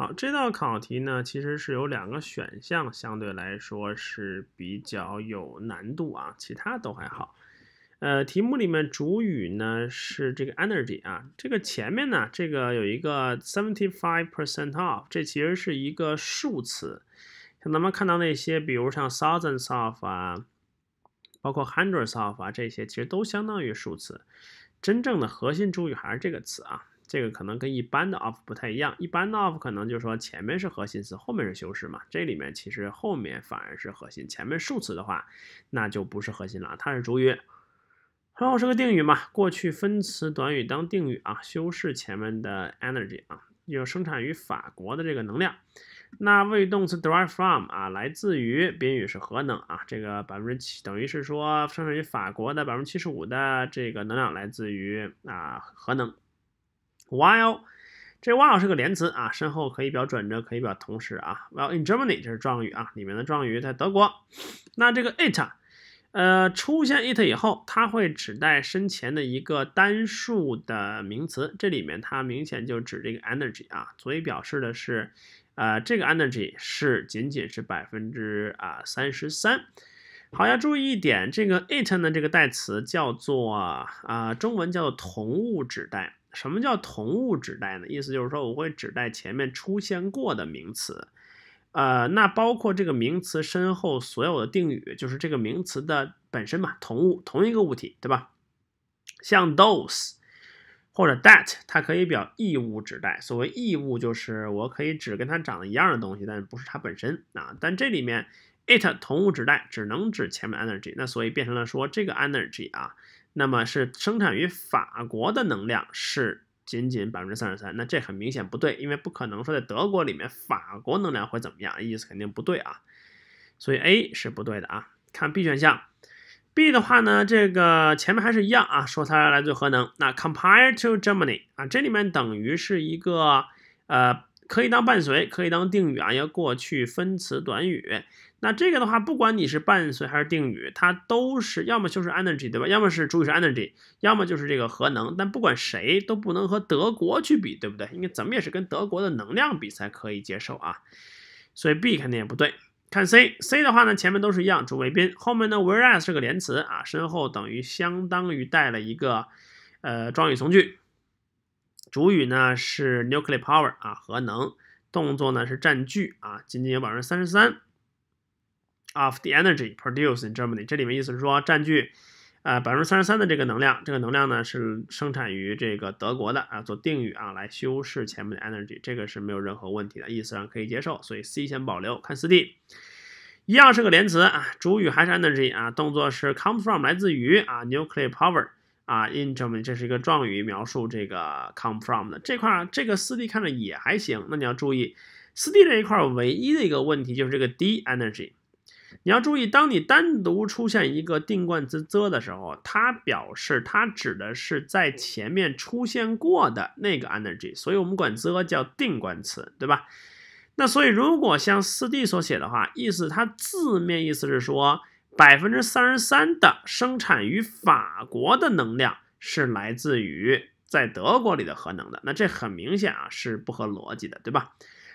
好，这道考题呢，其实是有两个选项，相对来说是比较有难度啊，其他都还好。呃，题目里面主语呢是这个 energy 啊，这个前面呢这个有一个 seventy five percent of，这其实是一个数词，像咱们看到那些，比如像 thousands of 啊，包括 hundreds of 啊这些，其实都相当于数词。真正的核心主语还是这个词啊。这个可能跟一般的 o f 不太一样，一般的 o f 可能就是说前面是核心词，后面是修饰嘛。这里面其实后面反而是核心，前面数词的话，那就不是核心了，它是主语。然后是个定语嘛，过去分词短语当定语啊，修饰前面的 energy 啊，有生产于法国的这个能量。那谓语动词 derive from 啊，来自于，宾语是核能啊，这个百分之七等于是说生产于法国的百分之七十五的这个能量来自于啊核能。While，这 while 是个连词啊，身后可以表转折，可以表同时啊。While in Germany，这是状语啊，里面的状语在德国。那这个 it，呃，出现 it 以后，它会指代身前的一个单数的名词。这里面它明显就指这个 energy 啊，所以表示的是，呃，这个 energy 是仅仅是百分之啊三十三。好，要注意一点，这个 it 呢，这个代词叫做啊，中文叫做同物指代。什么叫同物指代呢？意思就是说，我会指代前面出现过的名词，呃，那包括这个名词身后所有的定语，就是这个名词的本身嘛，同物同一个物体，对吧？像 those 或者 that，它可以表异物指代。所谓异物，就是我可以指跟它长得一样的东西，但是不是它本身啊。但这里面 it 同物指代只能指前面 energy，那所以变成了说这个 energy 啊。那么是生产于法国的能量是仅仅百分之三十三，那这很明显不对，因为不可能说在德国里面法国能量会怎么样，意思肯定不对啊，所以 A 是不对的啊。看 B 选项，B 的话呢，这个前面还是一样啊，说它来自核能，那 compared to Germany 啊，这里面等于是一个呃可以当伴随，可以当定语啊，要过去分词短语。那这个的话，不管你是伴随还是定语，它都是要么就是 energy 对吧？要么是主语是 energy，要么就是这个核能。但不管谁都不能和德国去比，对不对？因为怎么也是跟德国的能量比才可以接受啊。所以 B 肯定也不对。看 C，C 的话呢，前面都是一样，主谓宾。后面呢，whereas 是个连词啊，身后等于相当于带了一个呃状语从句。主语呢是 nuclear power 啊，核能。动作呢是占据啊，仅仅有百分之三十三。Of the energy produced in Germany，这里面意思是说占据啊百分之三十三的这个能量，这个能量呢是生产于这个德国的啊，做定语啊来修饰前面的 energy，这个是没有任何问题的，意思上可以接受，所以 C 先保留。看四 D，一样是个连词啊，主语还是 energy 啊，动作是 come from 来自于啊 nuclear power 啊 in Germany，这是一个状语描述这个 come from 的这块，这个四 D 看着也还行。那你要注意四 D 这一块唯一的一个问题就是这个 D energy。你要注意，当你单独出现一个定冠词 the 的时候，它表示它指的是在前面出现过的那个 energy，所以我们管 the 叫定冠词，对吧？那所以如果像四 D 所写的话，意思它字面意思是说，百分之三十三的生产于法国的能量是来自于在德国里的核能的，那这很明显啊是不合逻辑的，对吧？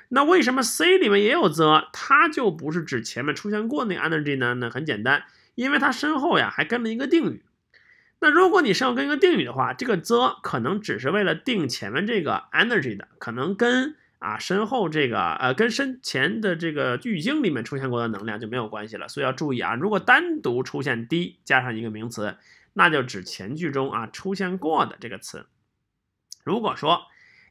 那为什么 C 里面也有 the，它就不是指前面出现过那个 energy 呢？那很简单，因为它身后呀还跟了一个定语。那如果你身后跟一个定语的话，这个 the 可能只是为了定前面这个 energy 的，可能跟啊身后这个呃跟身前的这个句经里面出现过的能量就没有关系了。所以要注意啊，如果单独出现 d 加上一个名词，那就指前句中啊出现过的这个词。如果说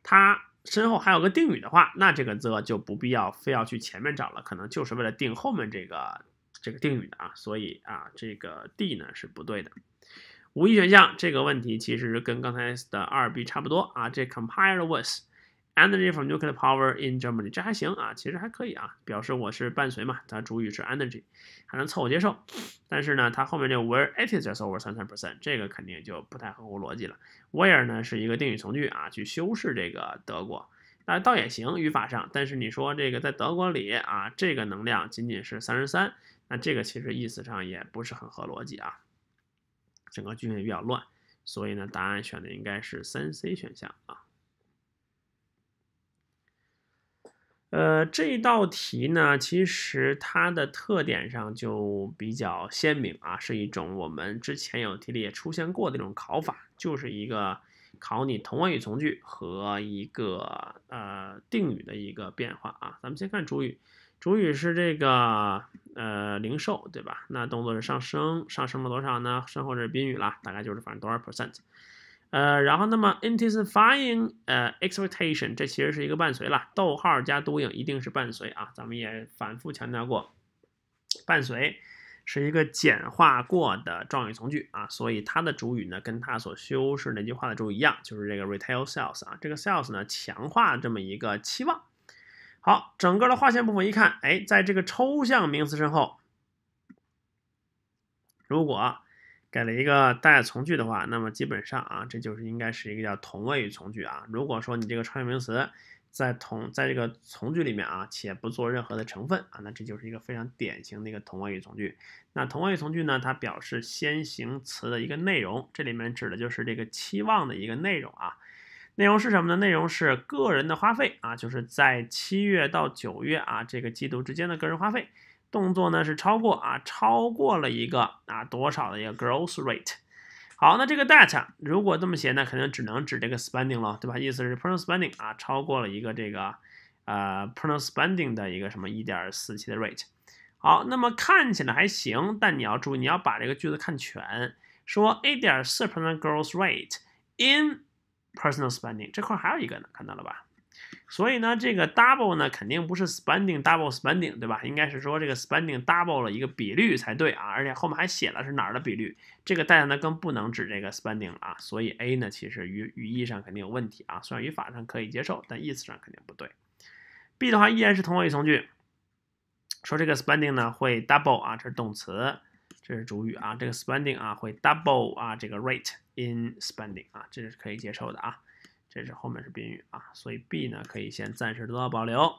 它。身后还有个定语的话，那这个 the 就不必要非要去前面找了，可能就是为了定后面这个这个定语的啊，所以啊，这个 D 呢是不对的。五一选项这个问题其实跟刚才的二 B 差不多啊，这 compiled w a s Energy from nuclear power in Germany，这还行啊，其实还可以啊，表示我是伴随嘛，它主语是 energy，还能凑合接受。但是呢，它后面这个 where it is just over 33 percent，这个肯定就不太合乎逻辑了。Where 呢是一个定语从句啊，去修饰这个德国，那倒也行语法上，但是你说这个在德国里啊，这个能量仅仅是三十三，那这个其实意思上也不是很合逻辑啊。整个句型也比较乱，所以呢，答案选的应该是三 C 选项啊。呃，这道题呢，其实它的特点上就比较鲜明啊，是一种我们之前有题里也出现过的这种考法，就是一个考你同位语从句和一个呃定语的一个变化啊。咱们先看主语，主语是这个呃零售，对吧？那动作是上升，上升了多少呢？身后这是宾语啦，大概就是反正多少 percent。呃，然后那么 intensifying 呃 expectation 这其实是一个伴随了，逗号加 doing 一定是伴随啊，咱们也反复强调过，伴随是一个简化过的状语从句啊，所以它的主语呢跟它所修饰那句话的主语一样，就是这个 retail sales 啊，这个 sales 呢强化这么一个期望。好，整个的划线部分一看，哎，在这个抽象名词身后，如果。给了一个带从句的话，那么基本上啊，这就是应该是一个叫同位语从句啊。如果说你这个创象名词在同在这个从句里面啊，且不做任何的成分啊，那这就是一个非常典型的一个同位语从句。那同位语从句呢，它表示先行词的一个内容，这里面指的就是这个期望的一个内容啊。内容是什么呢？内容是个人的花费啊，就是在七月到九月啊这个季度之间的个人花费。动作呢是超过啊，超过了一个啊多少的一个 growth rate。好，那这个 that 如果这么写，那肯定只能指这个 spending 了，对吧？意思是 personal spending 啊，超过了一个这个呃 personal spending 的一个什么一点四七的 rate。好，那么看起来还行，但你要注意，你要把这个句子看全，说一点四 percent growth rate in personal spending 这块还有一个呢，看到了吧？所以呢，这个 double 呢，肯定不是 spending double spending，对吧？应该是说这个 spending double 了一个比率才对啊，而且后面还写了是哪儿的比率，这个大家呢更不能指这个 spending 啊。所以 A 呢，其实语语义上肯定有问题啊，虽然语法上可以接受，但意思上肯定不对。B 的话依然是同位语从句，说这个 spending 呢会 double 啊，这是动词，这是主语啊，这个 spending 啊会 double 啊，这个 rate in spending 啊，这是可以接受的啊。这是后面是宾语啊，所以 B 呢可以先暂时得到保留。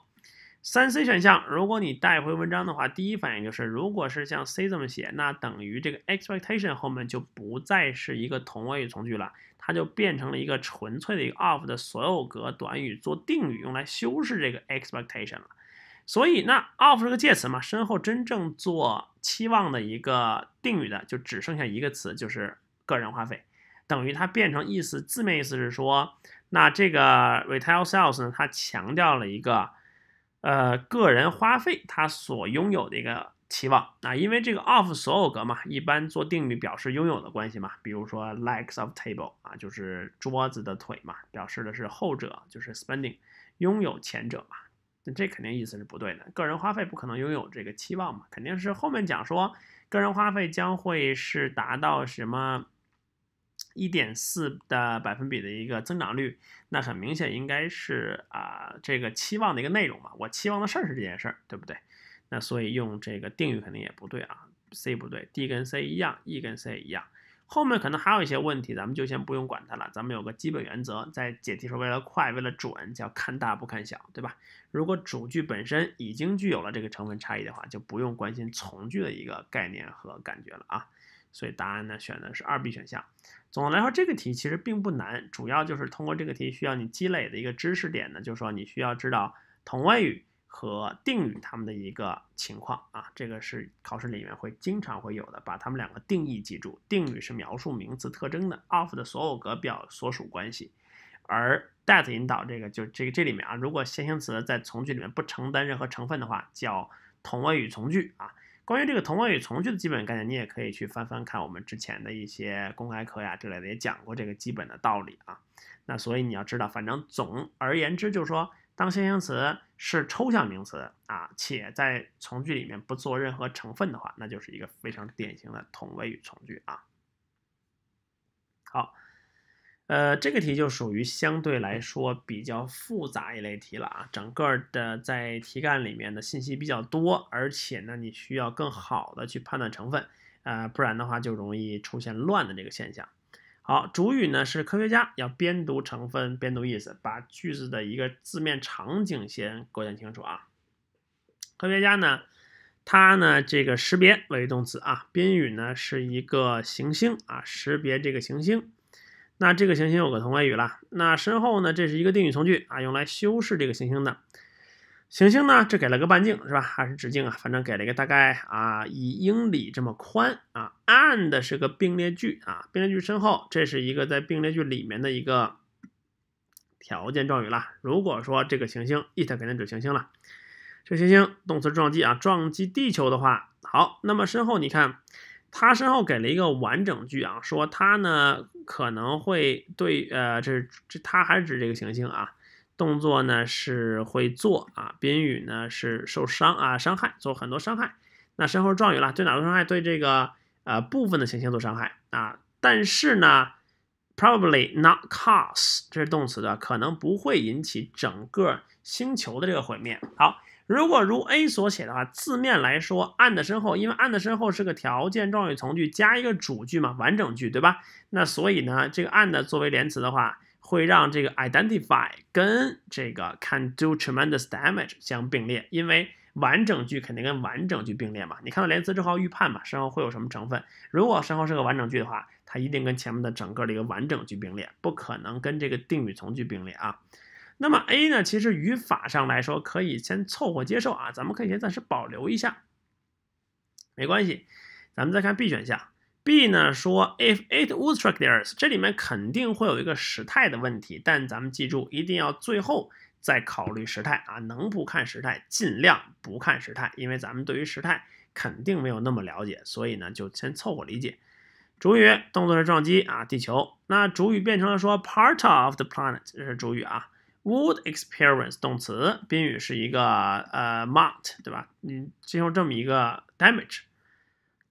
三 C 选项，如果你带回文章的话，第一反应就是，如果是像 C 这么写，那等于这个 expectation 后面就不再是一个同位语从句了，它就变成了一个纯粹的一个 of 的所有格短语做定语，用来修饰这个 expectation 了。所以那 of 是个介词嘛，身后真正做期望的一个定语的就只剩下一个词，就是个人花费，等于它变成意思字面意思是说。那这个 retail sales 呢？它强调了一个，呃，个人花费他所拥有的一个期望。那因为这个 of 所有格嘛，一般做定语表示拥有的关系嘛。比如说 legs of table 啊，就是桌子的腿嘛，表示的是后者就是 spending 拥有前者嘛。那这肯定意思是不对的，个人花费不可能拥有这个期望嘛，肯定是后面讲说个人花费将会是达到什么。一点四的百分比的一个增长率，那很明显应该是啊这个期望的一个内容嘛，我期望的事儿是这件事儿，对不对？那所以用这个定语肯定也不对啊，C 不对，D 跟 C 一样，E 跟 C 一样，后面可能还有一些问题，咱们就先不用管它了。咱们有个基本原则，在解题时候为了快为了准，叫看大不看小，对吧？如果主句本身已经具有了这个成分差异的话，就不用关心从句的一个概念和感觉了啊。所以答案呢选的是二 B 选项。总的来说，这个题其实并不难，主要就是通过这个题需要你积累的一个知识点呢，就是说你需要知道同位语和定语它们的一个情况啊。这个是考试里面会经常会有的，把它们两个定义记住。定语是描述名词特征的，of 的所有格表所属关系，而 that 引导这个就这个这里面啊，如果先行词在从句里面不承担任何成分的话，叫同位语从句啊。关于这个同位语从句的基本概念，你也可以去翻翻看我们之前的一些公开课呀之类的，也讲过这个基本的道理啊。那所以你要知道，反正总而言之，就是说，当先行词是抽象名词啊，且在从句里面不做任何成分的话，那就是一个非常典型的同位语从句啊。好。呃，这个题就属于相对来说比较复杂一类题了啊。整个的在题干里面的信息比较多，而且呢，你需要更好的去判断成分，啊，不然的话就容易出现乱的这个现象。好，主语呢是科学家，要边读成分边读意思，把句子的一个字面场景先构建清楚啊。科学家呢，他呢这个识别谓语动词啊，宾语呢是一个行星啊，识别这个行星。那这个行星有个同位语了，那身后呢？这是一个定语从句啊，用来修饰这个行星的。行星呢，这给了个半径是吧？还是直径啊？反正给了一个大概啊，一英里这么宽啊。And 是个并列句啊，并列句身后这是一个在并列句里面的一个条件状语了。如果说这个行星，it 肯定指行星了，这行星动词撞击啊，撞击地球的话，好，那么身后你看。他身后给了一个完整句啊，说他呢可能会对，呃，这是这他还是指这个行星啊，动作呢是会做啊，宾语呢是受伤啊，伤害做很多伤害，那身后状语了，对哪个伤害，对这个呃部分的行星做伤害啊，但是呢，probably not cause 这是动词的，可能不会引起整个星球的这个毁灭。好。如果如 A 所写的话，字面来说，and 的身后，因为 and 的身后是个条件状语从句加一个主句嘛，完整句，对吧？那所以呢，这个 and 作为连词的话，会让这个 identify 跟这个 can do tremendous damage 相并列，因为完整句肯定跟完整句并列嘛。你看到连词之后预判嘛，身后会有什么成分？如果身后是个完整句的话，它一定跟前面的整个的一个完整句并列，不可能跟这个定语从句并列啊。那么 A 呢？其实语法上来说可以先凑合接受啊，咱们可以先暂时保留一下，没关系。咱们再看 B 选项，B 呢说 If it w o u strike the earth，这里面肯定会有一个时态的问题，但咱们记住一定要最后再考虑时态啊，能不看时态尽量不看时态，因为咱们对于时态肯定没有那么了解，所以呢就先凑合理解。主语动作是撞击啊地球，那主语变成了说 part of the planet 这是主语啊。Would experience 动词，宾语是一个呃 mount，对吧？你进受这么一个 damage，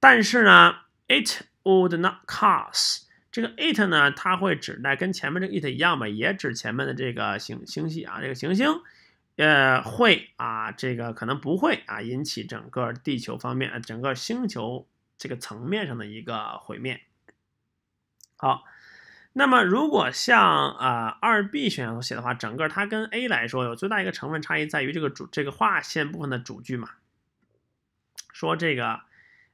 但是呢，it would not cause 这个 it 呢，它会指代跟前面这个 it 一样吧，也指前面的这个星星系啊，这个行星，呃，会啊，这个可能不会啊，引起整个地球方面，整个星球这个层面上的一个毁灭。好。那么，如果像呃二 B 选项所写的话，整个它跟 A 来说有最大一个成分差异在于这个主这个划线部分的主句嘛，说这个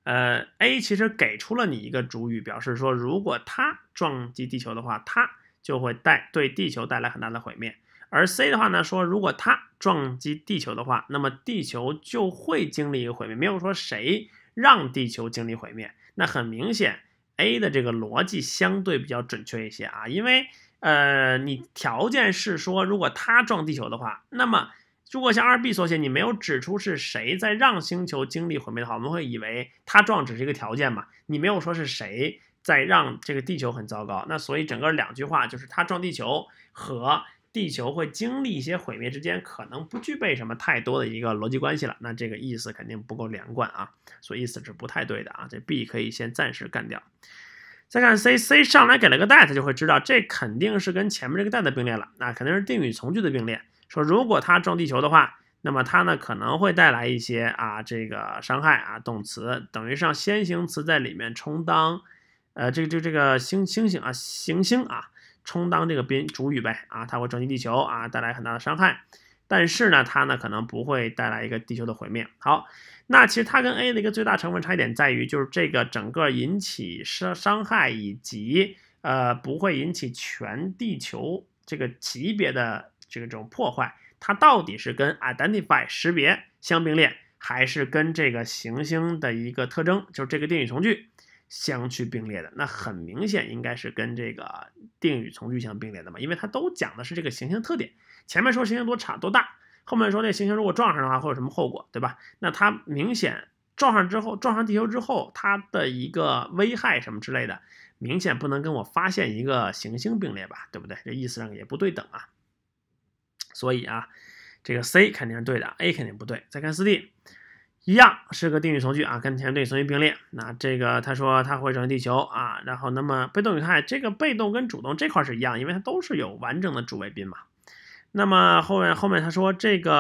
呃 A 其实给出了你一个主语，表示说如果它撞击地球的话，它就会带对地球带来很大的毁灭。而 C 的话呢，说如果它撞击地球的话，那么地球就会经历一个毁灭，没有说谁让地球经历毁灭。那很明显。A 的这个逻辑相对比较准确一些啊，因为呃，你条件是说，如果它撞地球的话，那么如果像 2B 所写，你没有指出是谁在让星球经历毁灭的话，我们会以为它撞只是一个条件嘛？你没有说是谁在让这个地球很糟糕，那所以整个两句话就是它撞地球和。地球会经历一些毁灭之间，可能不具备什么太多的一个逻辑关系了，那这个意思肯定不够连贯啊，所以意思是不太对的啊，这 B 可以先暂时干掉。再看 C，C 上来给了个 that，就会知道这肯定是跟前面这个 that 并列了，那肯定是定语从句的并列，说如果它撞地球的话，那么它呢可能会带来一些啊这个伤害啊，动词等于上先行词在里面充当，呃这个这这个星星星啊行星啊。充当这个宾主语呗啊，它会撞击地球啊，带来很大的伤害。但是呢，它呢可能不会带来一个地球的毁灭。好，那其实它跟 A 的一个最大成分差一点在于，就是这个整个引起伤伤害以及呃不会引起全地球这个级别的这个这种破坏，它到底是跟 identify 识别相并列，还是跟这个行星的一个特征，就是这个定语从句？相去并列的那很明显应该是跟这个定语从句相并列的嘛，因为它都讲的是这个行星特点。前面说行星多差多大，后面说那行星如果撞上的话会有什么后果，对吧？那它明显撞上之后，撞上地球之后，它的一个危害什么之类的，明显不能跟我发现一个行星并列吧，对不对？这意思上也不对等啊。所以啊，这个 C 肯定是对的，A 肯定不对。再看 4D。一样是个定语从句啊，跟前面定语从句并列。那这个他说他会成为地球啊，然后那么被动语态，这个被动跟主动这块是一样，因为它都是有完整的主谓宾嘛。那么后面后面他说这个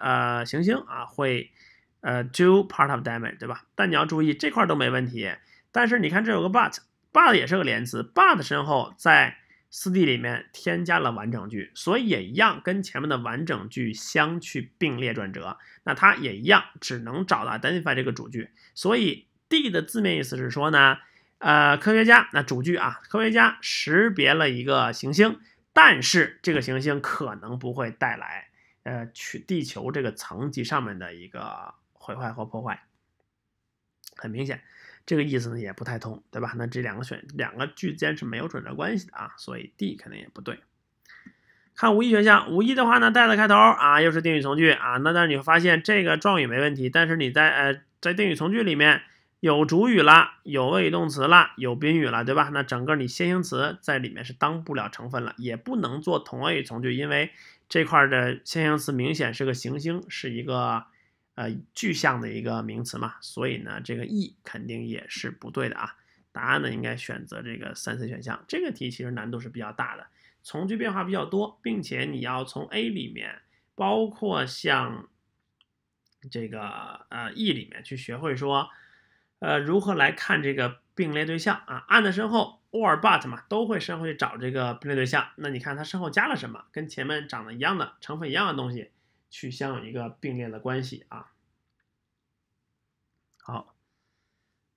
呃行星啊会呃 do part of damage，对吧？但你要注意这块都没问题，但是你看这有个 but，but 也是个连词，but 身后在。四 D 里面添加了完整句，所以也一样跟前面的完整句相去并列转折，那它也一样只能找到 defy 这个主句，所以 D 的字面意思是说呢，呃，科学家那主句啊，科学家识别了一个行星，但是这个行星可能不会带来呃取地球这个层级上面的一个毁坏或破坏，很明显。这个意思呢也不太通，对吧？那这两个选两个句间是没有转折关系的啊，所以 D 肯定也不对。看五一选项，五一的话呢，带了开头啊，又是定语从句啊。那但是你会发现这个状语没问题，但是你在呃在定语从句里面有主语了，有谓语动词了，有宾语了，对吧？那整个你先行词在里面是当不了成分了，也不能做同位语从句，因为这块的先行词明显是个行星，是一个。呃，具象的一个名词嘛，所以呢，这个 E 肯定也是不对的啊。答案呢，应该选择这个三 C 选项。这个题其实难度是比较大的，从句变化比较多，并且你要从 A 里面，包括像这个呃 E 里面去学会说，呃，如何来看这个并列对象啊。and 身后，or but 嘛，都会身后去找这个并列对象。那你看它身后加了什么？跟前面长得一样的成分一样的东西。去，相有一个并列的关系啊。好，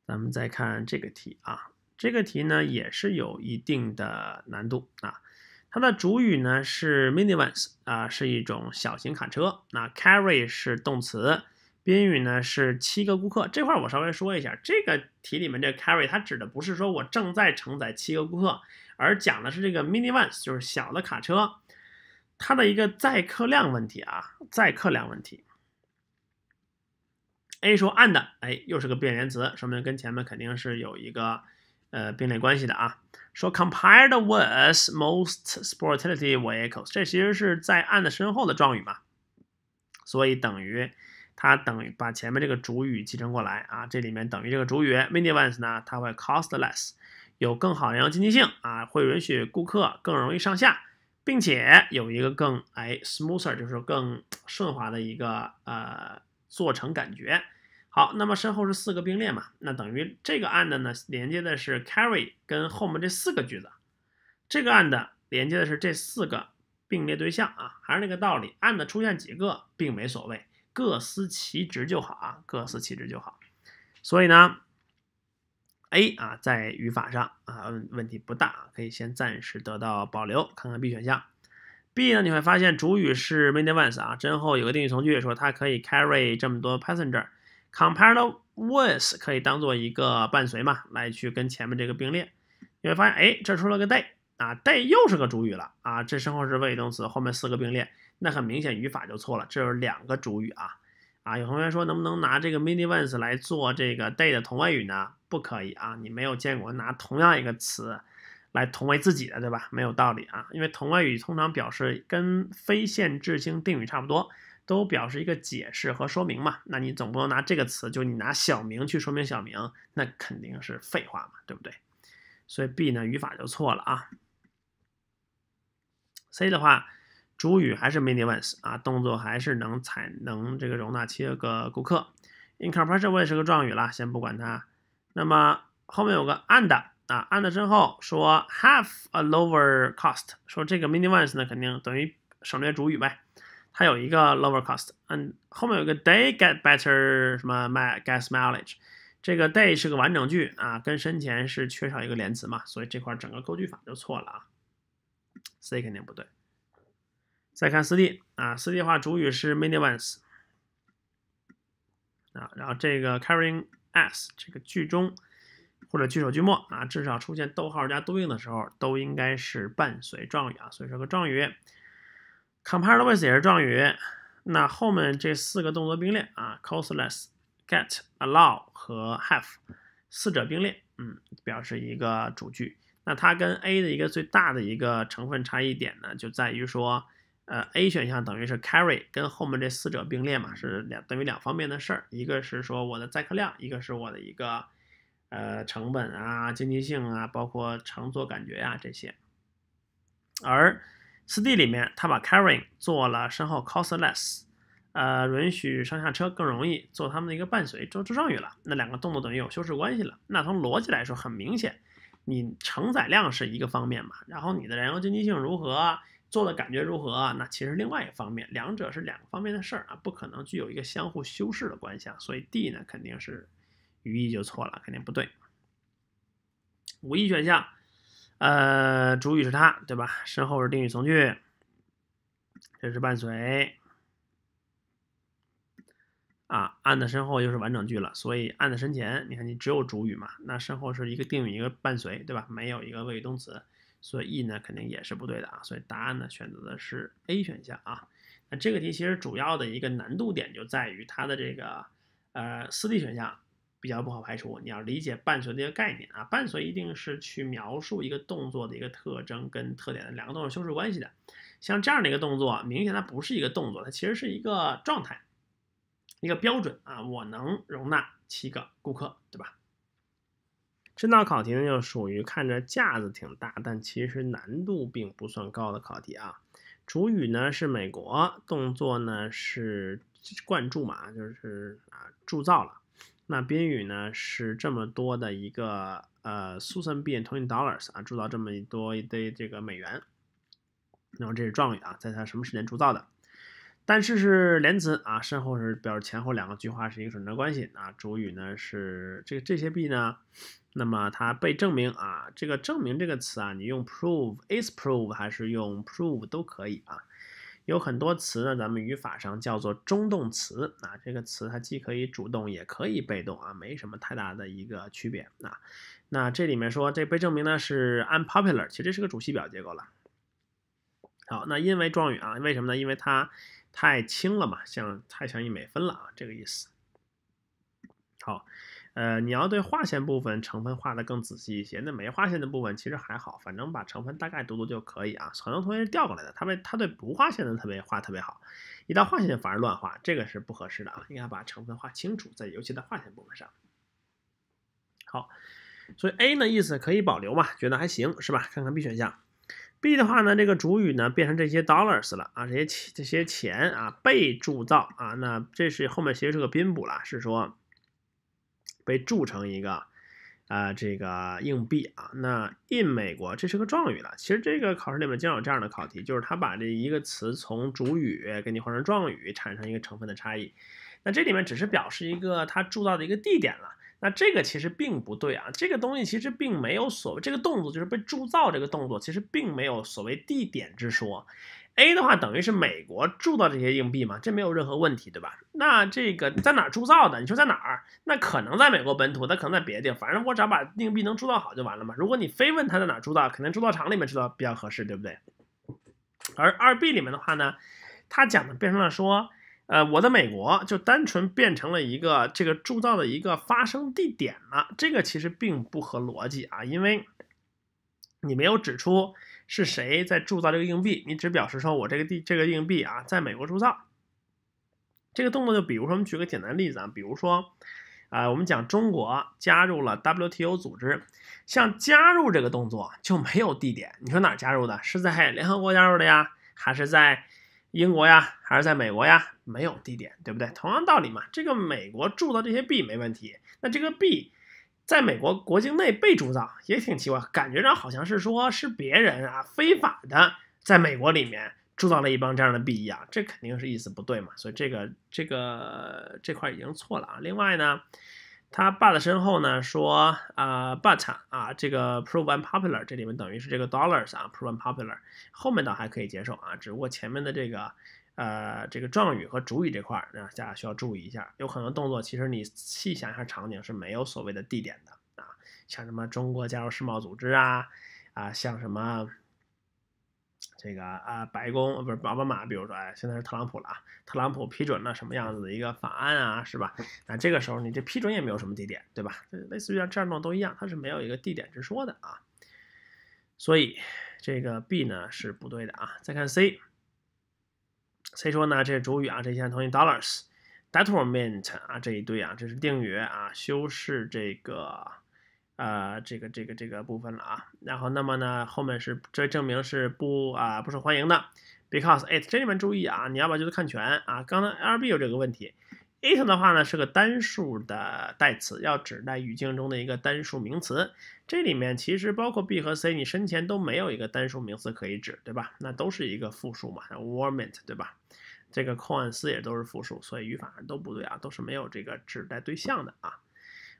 咱们再看这个题啊，这个题呢也是有一定的难度啊。它的主语呢是 minivans 啊，是一种小型卡车。那 carry 是动词，宾语呢是七个顾客。这块儿我稍微说一下，这个题里面这 carry 它指的不是说我正在承载七个顾客，而讲的是这个 minivans 就是小的卡车。它的一个载客量问题啊，载客量问题。A 说 and，哎，又是个变连词，说明跟前面肯定是有一个呃并列关系的啊。说 compared with most sport i l i t y vehicles，这其实是在 and 身后的状语嘛，所以等于它等于把前面这个主语继承过来啊。这里面等于这个主语 minivans 呢，它会 cost less，有更好的经济性啊，会允许顾客更容易上下。并且有一个更哎，smoother，就是更顺滑的一个呃做成感觉。好，那么身后是四个并列嘛？那等于这个 and 呢，连接的是 carry 跟后面这四个句子。这个 and 连接的是这四个并列对象啊，还是那个道理，and 出现几个并没所谓，各司其职就好啊，各司其职就好。所以呢。A 啊，在语法上啊，问问题不大，可以先暂时得到保留，看看 B 选项。B 呢，你会发现主语是 Many Ones 啊，之后有个定语从句说它可以 carry 这么多 passenger，compared with 可以当做一个伴随嘛，来去跟前面这个并列。你会发现，哎，这出了个 day 啊，day 又是个主语了啊，这身后是谓语动词，后面四个并列，那很明显语法就错了，这是两个主语啊。啊，有同学说能不能拿这个 Many Ones 来做这个 day 的同位语呢？不可以啊！你没有见过拿同样一个词来同为自己的，对吧？没有道理啊！因为同位语通常表示跟非限制性定语差不多，都表示一个解释和说明嘛。那你总不能拿这个词，就你拿小明去说明小明，那肯定是废话嘛，对不对？所以 B 呢，语法就错了啊。C 的话，主语还是 Many vans 啊，动作还是能采能这个容纳七个顾客。i n c a m p e t s r e 我也是个状语啦，先不管它。那么后面有个 and 啊，and 之后说 have a lower cost，说这个 many ones 呢肯定等于省略主语呗，它有一个 lower cost，嗯，后面有个 they get better 什么 m y gas mileage，这个 they 是个完整句啊，跟身前是缺少一个连词嘛，所以这块整个构句法就错了啊，C 肯定不对。再看四 D 啊，四 D 的话主语是 many ones 啊，然后这个 carrying。as 这个句中或者句首句末啊，至少出现逗号加对应的时候，都应该是伴随状语啊。所以说个状语，compare with 也是状语。那后面这四个动作并列啊，cost less，get，allow 和 have 四者并列，嗯，表示一个主句。那它跟 A 的一个最大的一个成分差异点呢，就在于说。呃，A 选项等于是 carry 跟后面这四者并列嘛，是两等于两方面的事儿，一个是说我的载客量，一个是我的一个呃成本啊、经济性啊，包括乘坐感觉呀这些。而四 D 里面，它把 carry i n g 做了身后 cost less，呃，允许上下车更容易，做他们的一个伴随，做状语了。那两个动作等于有修饰关系了。那从逻辑来说很明显，你承载量是一个方面嘛，然后你的燃油经济性如何？做的感觉如何啊？那其实另外一方面，两者是两个方面的事儿啊，不可能具有一个相互修饰的关系啊。所以 D 呢肯定是语义就错了，肯定不对。五一选项，呃，主语是它，对吧？身后是定语从句，这是伴随啊。按的身后又是完整句了，所以按的身前，你看你只有主语嘛，那身后是一个定语，一个伴随，对吧？没有一个谓语动词。所以 E 呢肯定也是不对的啊，所以答案呢选择的是 A 选项啊。那这个题其实主要的一个难度点就在于它的这个呃四 D 选项比较不好排除，你要理解伴随这个概念啊，伴随一定是去描述一个动作的一个特征跟特点的两个动作修饰关系的。像这样的一个动作，明显它不是一个动作，它其实是一个状态，一个标准啊，我能容纳七个顾客，对吧？这道考题呢，就属于看着架子挺大，但其实难度并不算高的考题啊。主语呢是美国，动作呢是灌注嘛，就是啊铸造了。那宾语呢是这么多的一个呃，Susan B. a d twenty dollars 啊，铸造这么多一堆这个美元。然后这是状语啊，在他什么时间铸造的？但是是连词啊，身后是表示前后两个句话是一个转折关系啊。主语呢是这这些币呢，那么它被证明啊。这个证明这个词啊，你用 prove is prove 还是用 prove 都可以啊。有很多词呢，咱们语法上叫做中动词啊。这个词它既可以主动也可以被动啊，没什么太大的一个区别啊。那这里面说这被证明呢是 unpopular，其实是个主系表结构了。好，那因为状语啊，为什么呢？因为它。太轻了嘛，像太像一美分了啊，这个意思。好，呃，你要对划线部分成分画的更仔细一些，那没划线的部分其实还好，反正把成分大概读读就可以啊。很多同学是调过来的，他们他对不划线的特别画特别好，一到划线反而乱画，这个是不合适的啊，应该把成分画清楚，在尤其在划线部分上。好，所以 A 呢意思可以保留嘛，觉得还行是吧？看看 B 选项。B 的话呢，这个主语呢变成这些 dollars 了啊，这些钱这些钱啊被铸造啊，那这是后面其实是个宾补了，是说被铸成一个啊这个硬币啊。那 in 美国这是个状语了。其实这个考试里面经常有这样的考题，就是他把这一个词从主语给你换成状语，产生一个成分的差异。那这里面只是表示一个它铸造的一个地点了。那这个其实并不对啊，这个东西其实并没有所谓这个动作就是被铸造这个动作其实并没有所谓地点之说，A 的话等于是美国铸造这些硬币嘛，这没有任何问题对吧？那这个在哪儿铸造的？你说在哪儿？那可能在美国本土，那可能在别的地方，反正我只要把硬币能铸造好就完了嘛。如果你非问他在哪儿铸造，肯定铸造厂里面知造比较合适，对不对？而二 B 里面的话呢，他讲的变成了说。呃，我的美国就单纯变成了一个这个铸造的一个发生地点了，这个其实并不合逻辑啊，因为，你没有指出是谁在铸造这个硬币，你只表示说我这个地这个硬币啊，在美国铸造，这个动作就比如说我们举个简单例子啊，比如说，啊，我们讲中国加入了 WTO 组织，像加入这个动作就没有地点，你说哪加入的？是在联合国加入的呀，还是在？英国呀，还是在美国呀？没有地点，对不对？同样道理嘛，这个美国铸造这些币没问题。那这个币在美国国境内被铸造，也挺奇怪，感觉上好像是说是别人啊非法的在美国里面铸造了一帮这样的币一样，这肯定是意思不对嘛。所以这个这个这块已经错了啊。另外呢。他 but 的身后呢，说啊，but 啊，这个 proven popular，这里面等于是这个 dollars 啊，proven popular，后面倒还可以接受啊，只不过前面的这个，呃，这个状语和主语这块，大家需要注意一下，有很多动作其实你细想一下场景是没有所谓的地点的啊，像什么中国加入世贸组织啊，啊，像什么。这个啊，白宫不是奥巴马，比如说，哎，现在是特朗普了啊，特朗普批准了什么样子的一个法案啊，是吧？那这个时候你这批准也没有什么地点，对吧？类似于像这种都一样，它是没有一个地点之说的啊。所以这个 B 呢是不对的啊。再看 C，C 说呢这是主语啊，这些同于 dollars d e t e r m i n t 啊这一对啊，这是定语啊，修饰这个。呃，这个这个这个部分了啊，然后那么呢，后面是这证明是不啊不受欢迎的，because it 这里面注意啊，你要不要子看全啊？刚才 r B 有这个问题，it 的话呢是个单数的代词，要指代语境中的一个单数名词。这里面其实包括 B 和 C，你身前都没有一个单数名词可以指，对吧？那都是一个复数嘛，warmit 对吧？这个 c o n s 也都是复数，所以语法上都不对啊，都是没有这个指代对象的啊。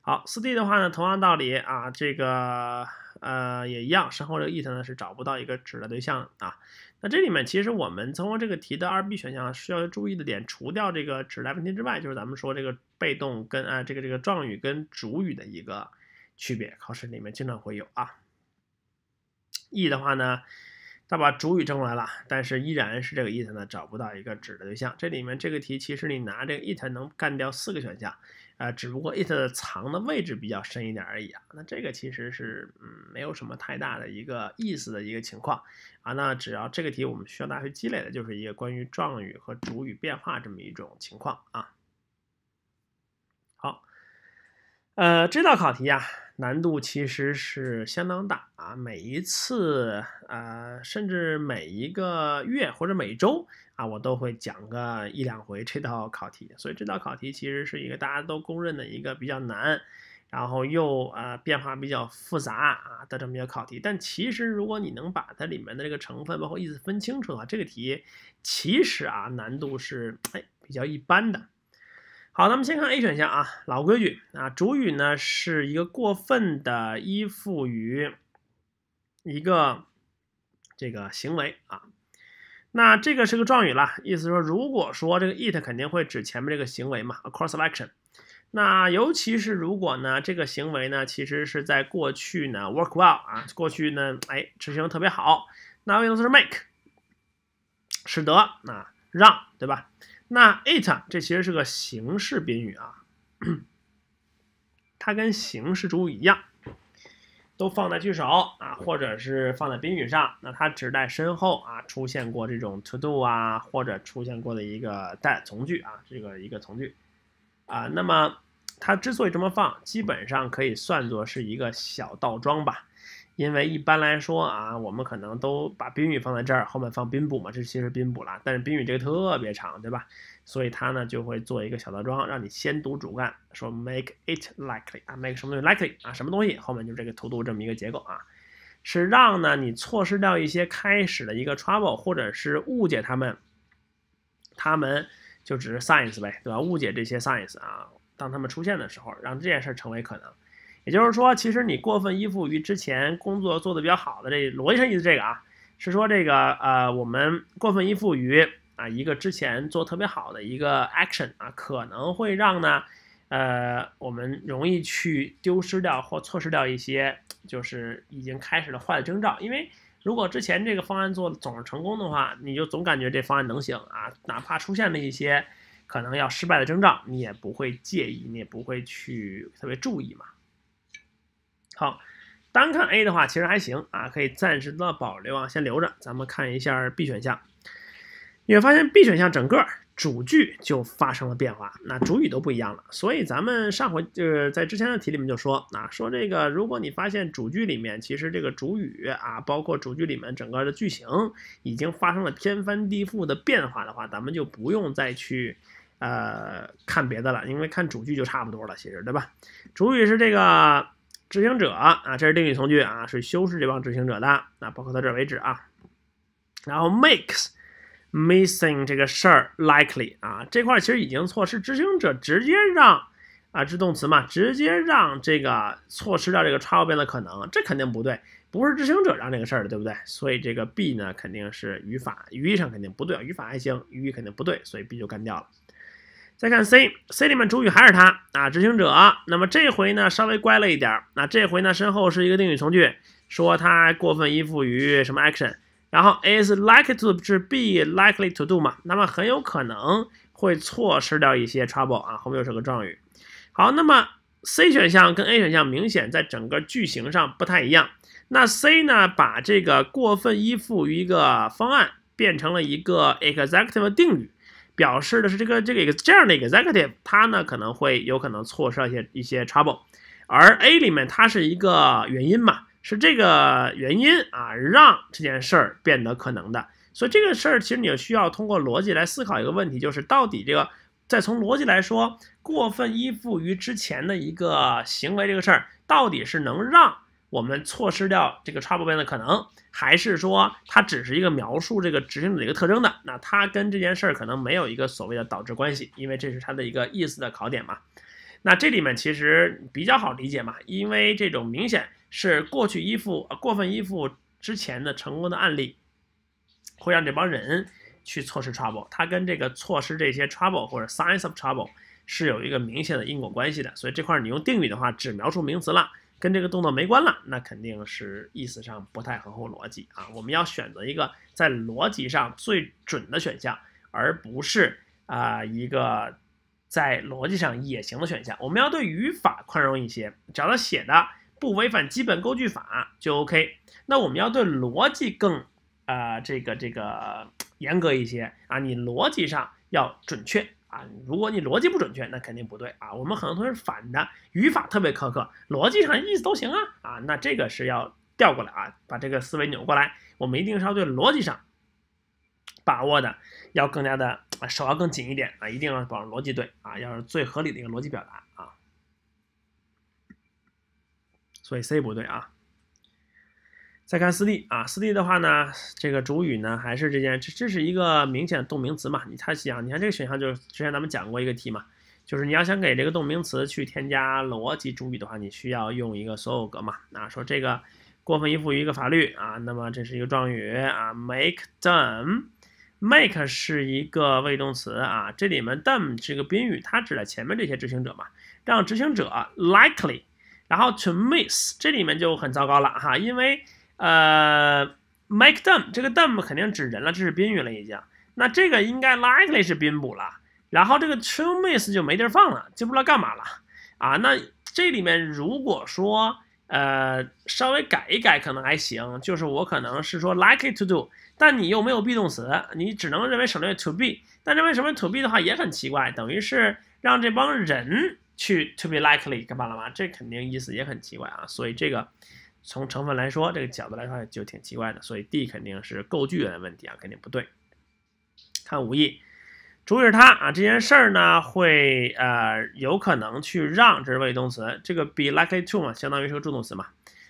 好，四 D 的话呢，同样道理啊，这个呃也一样，身后这个 it 呢是找不到一个指的对象啊。那这里面其实我们通过这个题的二 B 选项需要注意的点，除掉这个指代问题之外，就是咱们说这个被动跟啊这个这个状语跟主语的一个区别，考试里面经常会有啊。E 的话呢。他把主语证来了，但是依然是这个 it 呢，找不到一个指的对象。这里面这个题其实你拿这个 it 能干掉四个选项，啊，只不过 it 藏的位置比较深一点而已啊。那这个其实是嗯没有什么太大的一个意思的一个情况啊。那只要这个题我们需要大家去积累的就是一个关于状语和主语变化这么一种情况啊。呃，这道考题啊，难度其实是相当大啊。每一次，呃，甚至每一个月或者每周啊，我都会讲个一两回这套考题。所以这道考题其实是一个大家都公认的一个比较难，然后又呃变化比较复杂啊的这么一个考题。但其实如果你能把它里面的这个成分包括意思分清楚的话，这个题其实啊难度是哎比较一般的。好，咱们先看 A 选项啊，老规矩啊，主语呢是一个过分的依附于一个这个行为啊，那这个是个状语啦，意思说，如果说这个 it 肯定会指前面这个行为嘛，a c r o s s e l e c t i o n 那尤其是如果呢这个行为呢其实是在过去呢 work well 啊，过去呢哎执行特别好，那谓语动词是 make，使得啊让对吧？那 it 这其实是个形式宾语啊，它跟形式主语一样，都放在句首啊，或者是放在宾语上。那它只在身后啊出现过这种 to do 啊，或者出现过的一个 that 从句啊，这个一个从句啊。那么它之所以这么放，基本上可以算作是一个小倒装吧。因为一般来说啊，我们可能都把宾语放在这儿后面放宾补嘛，这其实宾补了。但是宾语这个特别长，对吧？所以它呢就会做一个小倒装，让你先读主干，说 make it likely 啊，make 什么东西 likely 啊，什么东西后面就是这个 to do 这么一个结构啊，是让呢你错失掉一些开始的一个 trouble，或者是误解他们，他们就只是 science 呗，对吧？误解这些 science 啊，当他们出现的时候，让这件事成为可能。也就是说，其实你过分依附于之前工作做的比较好的这逻辑上意思这个啊，是说这个呃，我们过分依附于啊一个之前做特别好的一个 action 啊，可能会让呢呃我们容易去丢失掉或错失掉一些就是已经开始了坏的征兆。因为如果之前这个方案做的总是成功的话，你就总感觉这方案能行啊，哪怕出现了一些可能要失败的征兆，你也不会介意，你也不会去特别注意嘛。好，单看 A 的话，其实还行啊，可以暂时的保留啊，先留着。咱们看一下 B 选项，你会发现 B 选项整个主句就发生了变化，那主语都不一样了。所以咱们上回就是在之前的题里面就说啊，说这个如果你发现主句里面其实这个主语啊，包括主句里面整个的句型已经发生了天翻地覆的变化的话，咱们就不用再去呃看别的了，因为看主句就差不多了，其实对吧？主语是这个。执行者啊，这是定语从句啊，是修饰这帮执行者的啊，包括到这为止啊。然后 makes missing 这个事儿 likely 啊，这块儿其实已经错失执行者直接让啊，是动词嘛，直接让这个错失掉这个超变的可能，这肯定不对，不是执行者让这个事儿的，对不对？所以这个 B 呢，肯定是语法、语义上肯定不对，语法还行，语义肯定不对，所以 B 就干掉了。再看 C，C 里面主语还是他啊，执行者。那么这回呢，稍微乖了一点。那这回呢，身后是一个定语从句，说他过分依附于什么 action。然后 is likely to 是 be likely to do 嘛，那么很有可能会错失掉一些 trouble 啊。后面又是个状语。好，那么 C 选项跟 A 选项明显在整个句型上不太一样。那 C 呢，把这个过分依附于一个方案变成了一个 exactive 定语。表示的是这个这个一个这样的一个 executive，他呢可能会有可能错设一些一些 trouble，而 A 里面它是一个原因嘛，是这个原因啊让这件事儿变得可能的，所以这个事儿其实你需要通过逻辑来思考一个问题，就是到底这个再从逻辑来说，过分依附于之前的一个行为这个事儿到底是能让。我们错失掉这个 trouble 的可能，还是说它只是一个描述这个执行者的一个特征的？那它跟这件事儿可能没有一个所谓的导致关系，因为这是它的一个意思的考点嘛。那这里面其实比较好理解嘛，因为这种明显是过去依附、过分依附之前的成功的案例，会让这帮人去错失 trouble。它跟这个错失这些 trouble 或者 signs of trouble 是有一个明显的因果关系的。所以这块你用定语的话，只描述名词了。跟这个动作没关了，那肯定是意思上不太合乎逻辑啊。我们要选择一个在逻辑上最准的选项，而不是啊一个在逻辑上也行的选项。我们要对语法宽容一些，只要它写的不违反基本构句法就 OK。那我们要对逻辑更啊这个这个严格一些啊，你逻辑上要准确。啊，如果你逻辑不准确，那肯定不对啊。我们很多同学是反的，语法特别苛刻，逻辑上意思都行啊。啊，那这个是要调过来啊，把这个思维扭过来。我们一定是要对逻辑上把握的要更加的手要更紧一点啊，一定要保证逻辑对啊，要是最合理的一个逻辑表达啊。所以 C 不对啊。再看四 D 啊，四 D 的话呢，这个主语呢还是这件，这这是一个明显的动名词嘛。你他想，你看这个选项就是之前咱们讲过一个题嘛，就是你要想给这个动名词去添加逻辑主语的话，你需要用一个所有格嘛。啊，说这个过分依附于一个法律啊，那么这是一个状语啊，make them，make 是一个谓语动词啊，这里面 them 一个宾语它指的前面这些执行者嘛，让执行者 likely，然后 to miss 这里面就很糟糕了哈，因为。呃，make them 这个 them 肯定指人了，这是宾语了已经。那这个应该 likely 是宾补了，然后这个 to miss 就没地儿放了，就不知道干嘛了啊。那这里面如果说呃稍微改一改可能还行，就是我可能是说 likely to do，但你又没有 be 动词，你只能认为省略 to be。但认为什么 to be 的话也很奇怪，等于是让这帮人去 to be likely 干嘛了吗？这肯定意思也很奇怪啊。所以这个。从成分来说，这个角度来说就挺奇怪的，所以 D 肯定是构句的问题啊，肯定不对。看五 E，主语是它啊，这件事儿呢会呃有可能去让，这是谓语动词，这个 be lucky to 嘛，相当于是个助动词嘛。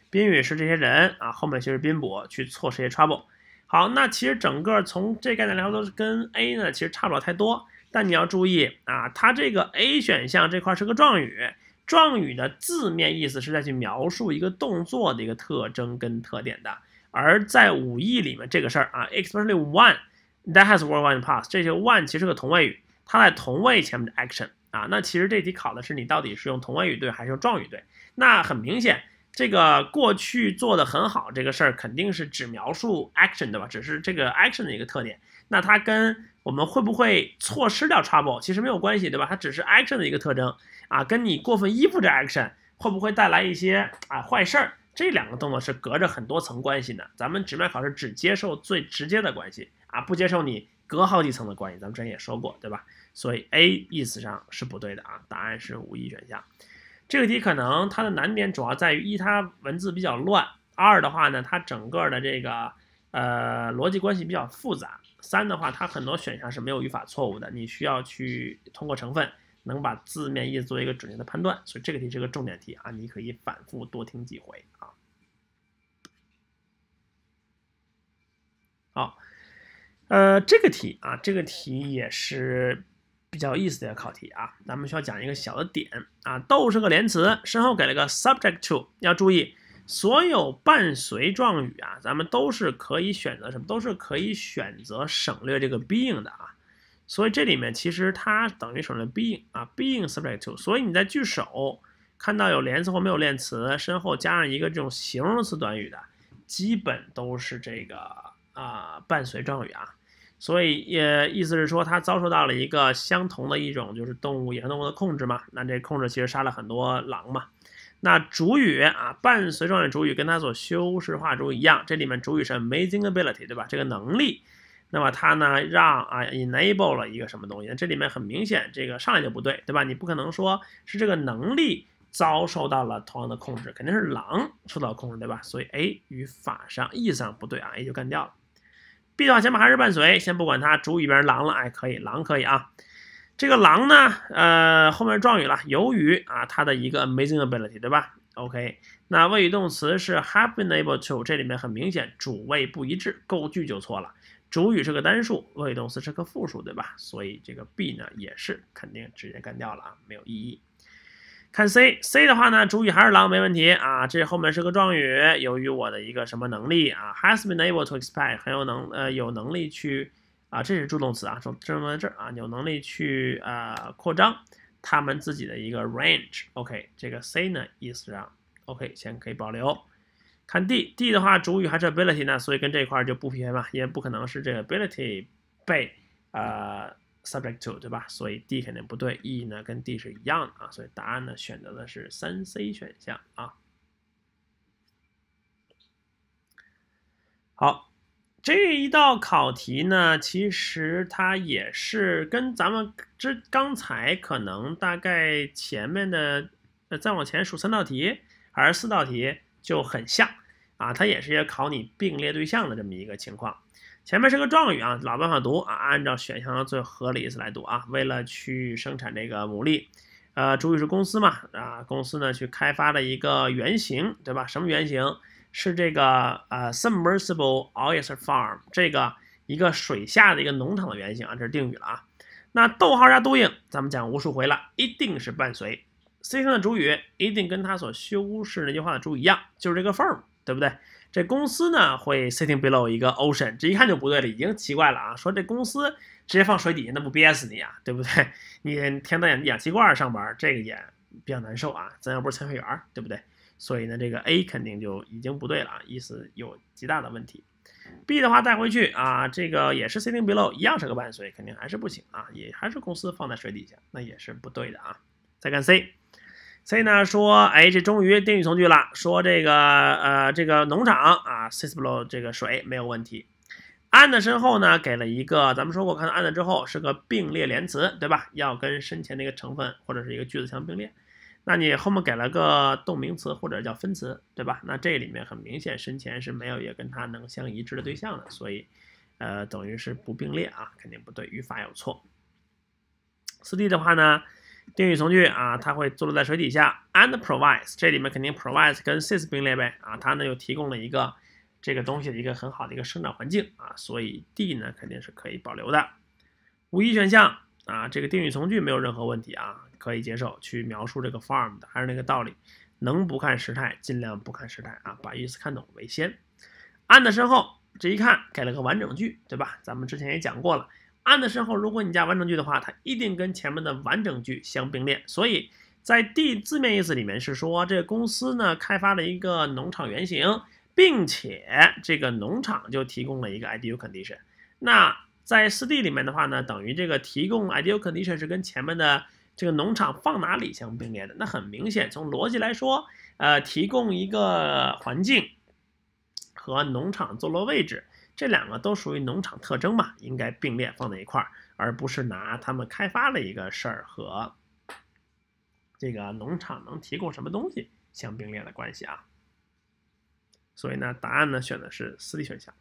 宾语是这些人啊，后面其实宾补去错这些 trouble。好，那其实整个从这概念来说，都是跟 A 呢其实差不了太多，但你要注意啊，它这个 A 选项这块是个状语。状语的字面意思是在去描述一个动作的一个特征跟特点的，而在五译里面这个事儿啊，especially one that has worked one pass，这些 one 其实是个同位语，它在同位前面的 action 啊，那其实这题考的是你到底是用同位语对还是用状语对？那很明显，这个过去做的很好这个事儿肯定是只描述 action 对吧？只是这个 action 的一个特点，那它跟。我们会不会错失掉 trouble？其实没有关系，对吧？它只是 action 的一个特征啊，跟你过分依附这 action 会不会带来一些啊坏事儿？这两个动作是隔着很多层关系的。咱们直面考试只接受最直接的关系啊，不接受你隔好几层的关系。咱们之前也说过，对吧？所以 A 意思上是不对的啊，答案是五一选项。这个题可能它的难点主要在于一，它文字比较乱；二的话呢，它整个的这个呃逻辑关系比较复杂。三的话，它很多选项是没有语法错误的，你需要去通过成分能把字面意思做一个准确的判断，所以这个题是个重点题啊，你可以反复多听几回啊。好，呃，这个题啊，这个题也是比较有意思的考题啊，咱们需要讲一个小的点啊，逗是个连词，身后给了个 subject to，要注意。所有伴随状语啊，咱们都是可以选择什么，都是可以选择省略这个 being 的啊。所以这里面其实它等于省略 being 啊，being subject to。所以你在句首看到有连词或没有连词，身后加上一个这种形容词短语的，基本都是这个啊伴随状语啊。所以也意思是说，它遭受到了一个相同的一种就是动物野生动物的控制嘛。那这控制其实杀了很多狼嘛。那主语啊，伴随状语主语跟它做修饰化主语一样，这里面主语是 amazing ability，对吧？这个能力，那么它呢让啊 enable 了一个什么东西？这里面很明显这个上来就不对，对吧？你不可能说是这个能力遭受到了同样的控制，肯定是狼受到控制，对吧？所以 A 语法上、意思上不对啊，A 就干掉了。B 的话前面还是伴随，先不管它，主语变成狼了，哎，可以，狼可以啊。这个狼呢，呃，后面状语了，由于啊，它的一个 amazing ability，对吧？OK，那谓语动词是 have been able to，这里面很明显主谓不一致，构句就错了。主语是个单数，谓语动词是个复数，对吧？所以这个 B 呢也是肯定直接干掉了啊，没有意义。看 C，C 的话呢，主语还是狼，没问题啊。这后面是个状语，由于我的一个什么能力啊，has been able to expect，很有能呃，有能力去。啊，这是助动词啊，从只能在这儿啊，有能力去啊扩张他们自己的一个 range。OK，这个 C 呢，意思上 OK，先可以保留。看 D，D 的话，主语还是 ability 呢，所以跟这一块就不匹配嘛，因为不可能是这个 ability 被啊 subject to，对吧？所以 D 肯定不对。E 呢，跟 D 是一样的啊，所以答案呢，选择的是三 C 选项啊。好。这一道考题呢，其实它也是跟咱们之刚才可能大概前面的，呃，再往前数三道题还是四道题就很像啊，它也是要考你并列对象的这么一个情况。前面是个状语啊，老办法读啊，按照选项最合理意思来读啊。为了去生产这个牡蛎，呃，主语是公司嘛，啊，公司呢去开发了一个原型，对吧？什么原型？是这个呃，submersible oyster farm 这个一个水下的一个农场的原型啊，这是定语了啊。那逗号加 doing，咱们讲无数回了，一定是伴随。C 中的主语一定跟它所修饰那句话的主语一样，就是这个 f i r m 对不对？这公司呢会 sitting below 一个 ocean，这一看就不对了，已经奇怪了啊！说这公司直接放水底下，那不憋死你啊，对不对？你填在氧气罐上班，这个也比较难受啊，咱要不是潜水员，对不对？所以呢，这个 A 肯定就已经不对了啊，意思有极大的问题。B 的话带回去啊，这个也是 sitting below，一样是个伴随，肯定还是不行啊，也还是公司放在水底下，那也是不对的啊。再看 C，C 呢说，哎，这终于定语从句了，说这个呃这个农场啊，sits below 这个水没有问题。And 的身后呢给了一个，咱们说过，看到 And 之后是个并列连词，对吧？要跟身前那个成分或者是一个句子相并列。那你后面给了个动名词或者叫分词，对吧？那这里面很明显，生前是没有也跟它能相一致的对象的，所以，呃，等于是不并列啊，肯定不对，语法有错。四 D 的话呢，定语从句啊，它会坐落在水底下，and provides，这里面肯定 provides 跟 sits 并列呗，啊，它呢又提供了一个这个东西的一个很好的一个生长环境啊，所以 D 呢肯定是可以保留的。五一选项啊，这个定语从句没有任何问题啊。可以接受去描述这个 farm 的，还是那个道理，能不看时态尽量不看时态啊，把意思看懂为先。按的身后这一看给了个完整句，对吧？咱们之前也讲过了，按的身后如果你加完整句的话，它一定跟前面的完整句相并列。所以在 D 字面意思里面是说，这个公司呢开发了一个农场原型，并且这个农场就提供了一个 ideal condition。那在四 D 里面的话呢，等于这个提供 ideal condition 是跟前面的。这个农场放哪里相并列的，那很明显，从逻辑来说，呃，提供一个环境和农场坐落位置，这两个都属于农场特征嘛，应该并列放在一块儿，而不是拿他们开发了一个事儿和这个农场能提供什么东西相并列的关系啊。所以呢，答案呢选的是 C 选项。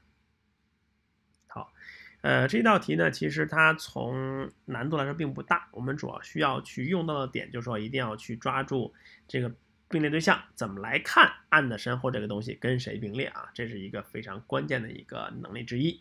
呃，这道题呢，其实它从难度来说并不大，我们主要需要去用到的点就是说，一定要去抓住这个并列对象，怎么来看 and 身后这个东西跟谁并列啊？这是一个非常关键的一个能力之一。